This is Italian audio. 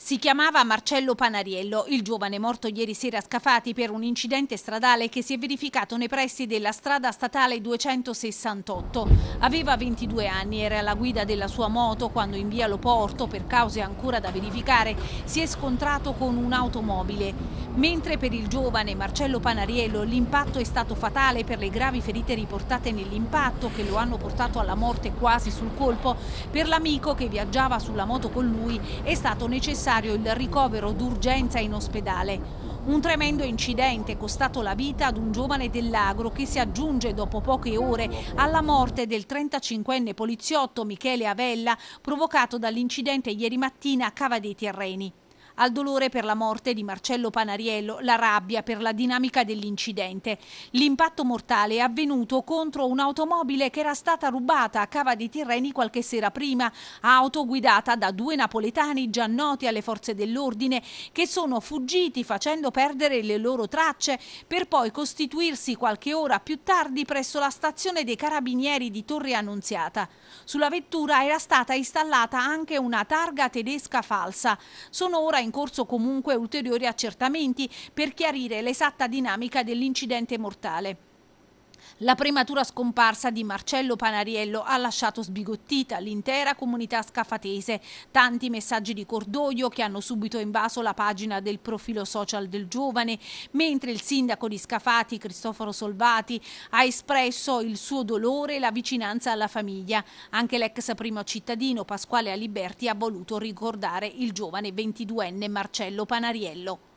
Si chiamava Marcello Panariello, il giovane morto ieri sera a Scafati per un incidente stradale che si è verificato nei pressi della strada statale 268. Aveva 22 anni, era alla guida della sua moto quando in via Loporto, per cause ancora da verificare, si è scontrato con un'automobile. Mentre per il giovane Marcello Panariello l'impatto è stato fatale per le gravi ferite riportate nell'impatto che lo hanno portato alla morte quasi sul colpo, per l'amico che viaggiava sulla moto con lui è stato necessario necessario il ricovero d'urgenza in ospedale. Un tremendo incidente costato la vita ad un giovane dell'agro che si aggiunge dopo poche ore alla morte del 35enne poliziotto Michele Avella provocato dall'incidente ieri mattina a Cava dei Terreni al dolore per la morte di Marcello Panariello, la rabbia per la dinamica dell'incidente. L'impatto mortale è avvenuto contro un'automobile che era stata rubata a Cava dei Tirreni qualche sera prima, auto guidata da due napoletani già noti alle forze dell'ordine che sono fuggiti facendo perdere le loro tracce per poi costituirsi qualche ora più tardi presso la stazione dei Carabinieri di Torre Annunziata. Sulla vettura era stata installata anche una targa tedesca falsa. Sono ora in in corso comunque ulteriori accertamenti per chiarire l'esatta dinamica dell'incidente mortale. La prematura scomparsa di Marcello Panariello ha lasciato sbigottita l'intera comunità scafatese. Tanti messaggi di cordoglio che hanno subito invaso la pagina del profilo social del giovane, mentre il sindaco di Scafati, Cristoforo Solvati, ha espresso il suo dolore e la vicinanza alla famiglia. Anche l'ex primo cittadino Pasquale Aliberti ha voluto ricordare il giovane 22enne Marcello Panariello.